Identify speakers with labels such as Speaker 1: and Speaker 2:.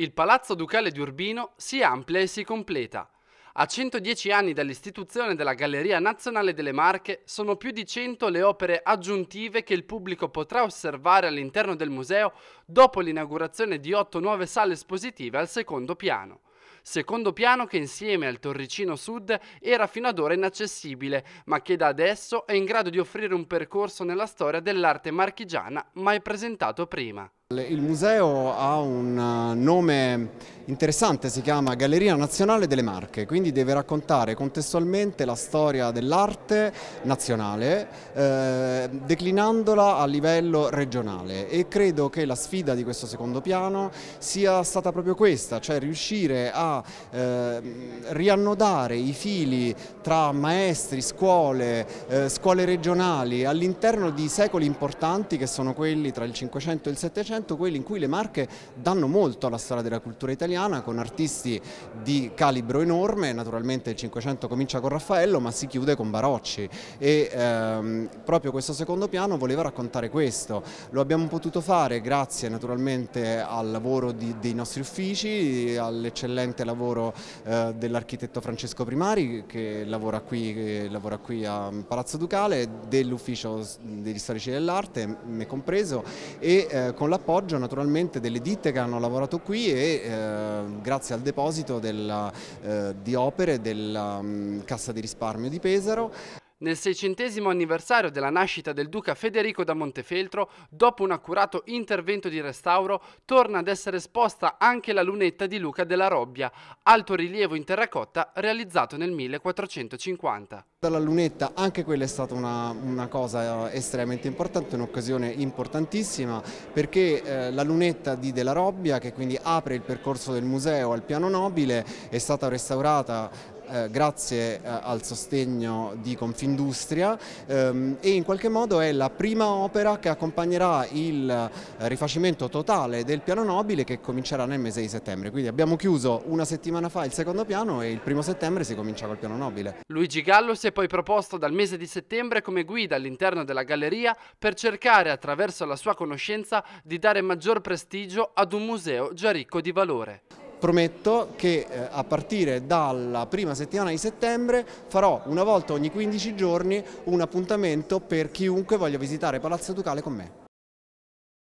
Speaker 1: Il Palazzo Ducale di Urbino si amplia e si completa. A 110 anni dall'istituzione della Galleria Nazionale delle Marche sono più di 100 le opere aggiuntive che il pubblico potrà osservare all'interno del museo dopo l'inaugurazione di 8 nuove sale espositive al secondo piano. Secondo piano che insieme al Torricino Sud era fino ad ora inaccessibile, ma che da adesso è in grado di offrire un percorso nella storia dell'arte marchigiana mai presentato prima.
Speaker 2: Il museo ha un eh, nome interessante, si chiama Galleria Nazionale delle Marche, quindi deve raccontare contestualmente la storia dell'arte nazionale eh, declinandola a livello regionale e credo che la sfida di questo secondo piano sia stata proprio questa, cioè riuscire a eh, riannodare i fili tra maestri, scuole, eh, scuole regionali all'interno di secoli importanti che sono quelli tra il 500 e il 700, quelli in cui le Marche danno molto alla storia della cultura italiana italiana con artisti di calibro enorme, naturalmente il 500 comincia con Raffaello ma si chiude con Barocci e ehm, proprio questo secondo piano voleva raccontare questo, lo abbiamo potuto fare grazie naturalmente al lavoro di, dei nostri uffici, all'eccellente lavoro eh, dell'architetto Francesco Primari che lavora qui, che lavora qui a Palazzo Ducale, dell'ufficio degli storici dell'arte, me compreso, e eh, con l'appoggio naturalmente delle ditte che hanno lavorato qui e eh, Ehm, grazie al deposito della, eh, di opere
Speaker 1: della mm, Cassa di risparmio di Pesaro nel seicentesimo anniversario della nascita del duca Federico da Montefeltro, dopo un accurato intervento di restauro, torna ad essere esposta anche la lunetta di Luca della Robbia, alto rilievo in terracotta realizzato nel 1450.
Speaker 2: Dalla lunetta anche quella è stata una, una cosa estremamente importante, un'occasione importantissima perché eh, la lunetta di della Robbia che quindi apre il percorso del museo al piano nobile è stata restaurata eh, grazie eh, al sostegno di Confindustria ehm, e in qualche modo è la prima opera che accompagnerà il eh, rifacimento totale del piano nobile che comincerà nel mese di settembre. Quindi abbiamo chiuso una settimana fa il secondo piano e il primo settembre si comincia col piano nobile.
Speaker 1: Luigi Gallo si è poi proposto dal mese di settembre come guida all'interno della galleria per cercare attraverso la sua conoscenza di dare maggior prestigio ad un museo già ricco di valore
Speaker 2: prometto che eh, a partire dalla prima settimana di settembre farò una volta ogni 15 giorni un appuntamento per chiunque voglia visitare Palazzo Ducale con me.